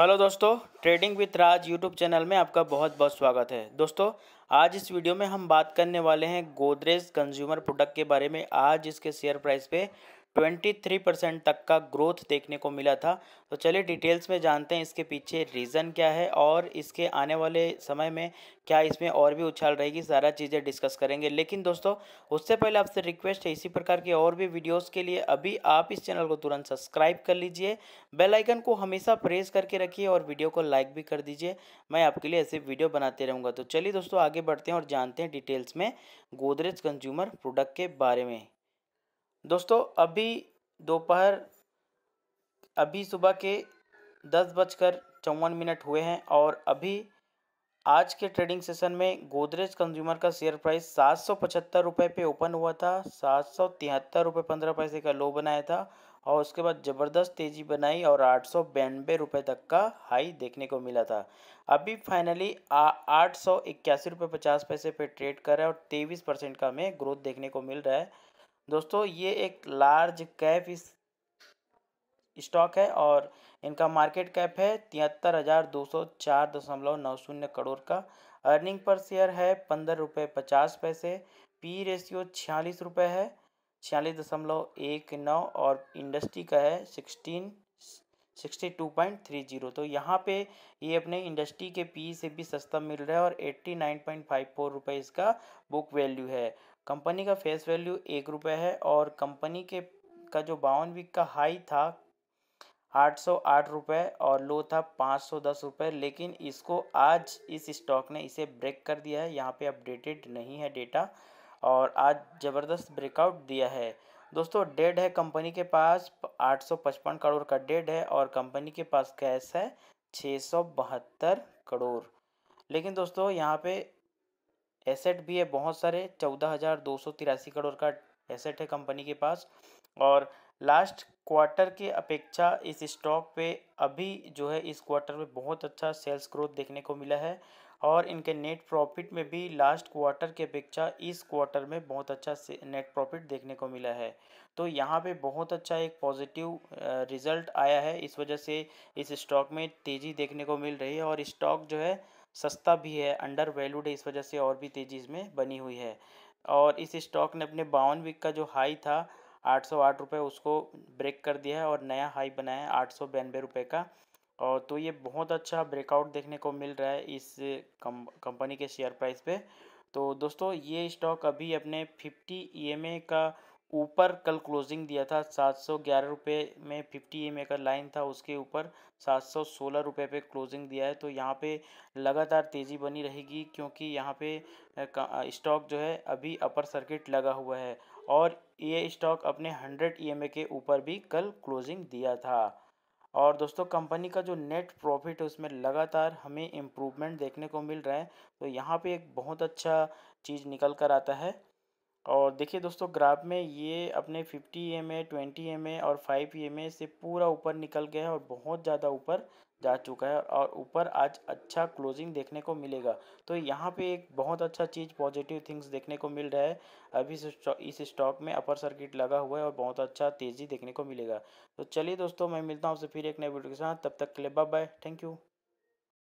hello दोस्तों trading with Raj YouTube channel में आपका बहुत बहुत स्वागत है दोस्तों आज इस वीडियो में हम बात करने वाले हैं गोदरेज कंज्यूमर प्रोडक्ट के बारे में आज इसके शेयर प्राइस पे 23 परसेंट तक का ग्रोथ देखने को मिला था तो चलिए डिटेल्स में जानते हैं इसके पीछे रीज़न क्या है और इसके आने वाले समय में क्या इसमें और भी उछाल रहेगी सारा चीज़ें डिस्कस करेंगे लेकिन दोस्तों उससे पहले आपसे रिक्वेस्ट है इसी प्रकार के और भी वीडियोस के लिए अभी आप इस चैनल को तुरंत सब्सक्राइब कर लीजिए बेलाइकन को हमेशा प्रेस करके रखिए और वीडियो को लाइक भी कर दीजिए मैं आपके लिए ऐसे वीडियो बनाते रहूँगा तो चलिए दोस्तों आगे बढ़ते हैं और जानते हैं डिटेल्स में गोदरेज कंज्यूमर प्रोडक्ट के बारे में दोस्तों अभी दोपहर अभी सुबह के दस बजकर चौवन मिनट हुए हैं और अभी आज के ट्रेडिंग सेशन में गोदरेज कंज्यूमर का शेयर प्राइस सात सौ पचहत्तर रुपये पे ओपन हुआ था सात सौ तिहत्तर रुपये पंद्रह पैसे का लो बनाया था और उसके बाद ज़बरदस्त तेज़ी बनाई और आठ सौ बयानबे रुपये तक का हाई देखने को मिला था अभी फाइनली आठ सौ इक्यासी रुपये पचास पैसे पे ट्रेड कर रहा है और तेईस परसेंट का हमें ग्रोथ देखने को मिल रहा है दोस्तों ये एक लार्ज कैप इस स्टॉक है और इनका मार्केट कैप है तिहत्तर हज़ार दो सौ चार दशमलव नौ शून्य करोड़ का अर्निंग पर शेयर है पंद्रह रुपये पचास पैसे पी रेशियो छियालीस रुपये है छियालीस दशमलव एक नौ और इंडस्ट्री का है sixteen sixty two point three zero तो यहाँ पे ये अपने इंडस्ट्री के पी से भी सस्ता मिल रहा है और eighty nine point five four रुपये इसका बुक वैल्यू है कंपनी का फेस वैल्यू एक रुपये है और कंपनी के का जो बावन वीक का हाई था आठ सौ आठ रुपये और लो था पाँच सौ दस रुपये लेकिन इसको आज इस स्टॉक ने इसे ब्रेक कर दिया है यहाँ पे अपडेटेड नहीं है डेटा और आज ज़बरदस्त ब्रेकआउट दिया है दोस्तों डेड है कंपनी के पास आठ सौ पचपन करोड़ का डेड है और कंपनी के पास कैश है छः सौ बहत्तर करोड़ लेकिन दोस्तों यहाँ पे एसेट भी है बहुत सारे चौदह हज़ार दो सौ तिरासी करोड़ का एसेट है कंपनी के पास और लास्ट क्वार्टर के अपेक्षा इस स्टॉक पे अभी जो है इस क्वार्टर में बहुत अच्छा सेल्स ग्रोथ देखने को मिला है और इनके नेट प्रॉफिट में भी लास्ट क्वार्टर की अपेक्षा इस क्वार्टर में बहुत अच्छा नेट प्रॉफिट देखने को मिला है तो यहाँ पे बहुत अच्छा एक पॉजिटिव रिजल्ट आया है इस वजह से इस स्टॉक में तेज़ी देखने को मिल रही है और स्टॉक जो है सस्ता भी है अंडर वैल्यूड है इस वजह से और भी तेज़ी इसमें बनी हुई है और इस स्टॉक ने अपने बावन वीक का जो हाई था आठ सौ आठ रुपये उसको ब्रेक कर दिया है और नया हाई बनाया है आठ सौ बयानवे रुपये का और तो ये बहुत अच्छा ब्रेकआउट देखने को मिल रहा है इस कम कंपनी के शेयर प्राइस पे तो दोस्तों ये स्टॉक अभी अपने फिफ्टी ई e का ऊपर कल क्लोजिंग दिया था सात सौ ग्यारह रुपये में फिफ्टी एम ए का लाइन था उसके ऊपर सात सौ सोलह रुपये पे क्लोजिंग दिया है तो यहाँ पे लगातार तेज़ी बनी रहेगी क्योंकि यहाँ पे स्टॉक जो है अभी अपर सर्किट लगा हुआ है और ये स्टॉक अपने हंड्रेड ई एम ए के ऊपर भी कल क्लोजिंग दिया था और दोस्तों कंपनी का जो नेट प्रॉफिट है उसमें लगातार हमें इम्प्रूवमेंट देखने को मिल रहा है तो यहाँ पे एक बहुत अच्छा चीज़ निकल कर आता है और देखिए दोस्तों ग्राफ में ये अपने 50 M A twenty M A और 5 एम ए से पूरा ऊपर निकल गया है और बहुत ज़्यादा ऊपर जा चुका है और ऊपर आज अच्छा क्लोजिंग देखने को मिलेगा तो यहाँ पे एक बहुत अच्छा चीज़ पॉजिटिव थिंग्स देखने को मिल रहा है अभी इस स्टॉक में अपर सर्किट लगा हुआ है और बहुत अच्छा तेज़ी देखने को मिलेगा तो चलिए दोस्तों मैं मिलता हूँ आपसे फिर एक नए वीडियो के साथ तब तक के लिए बाय बाय थैंक यू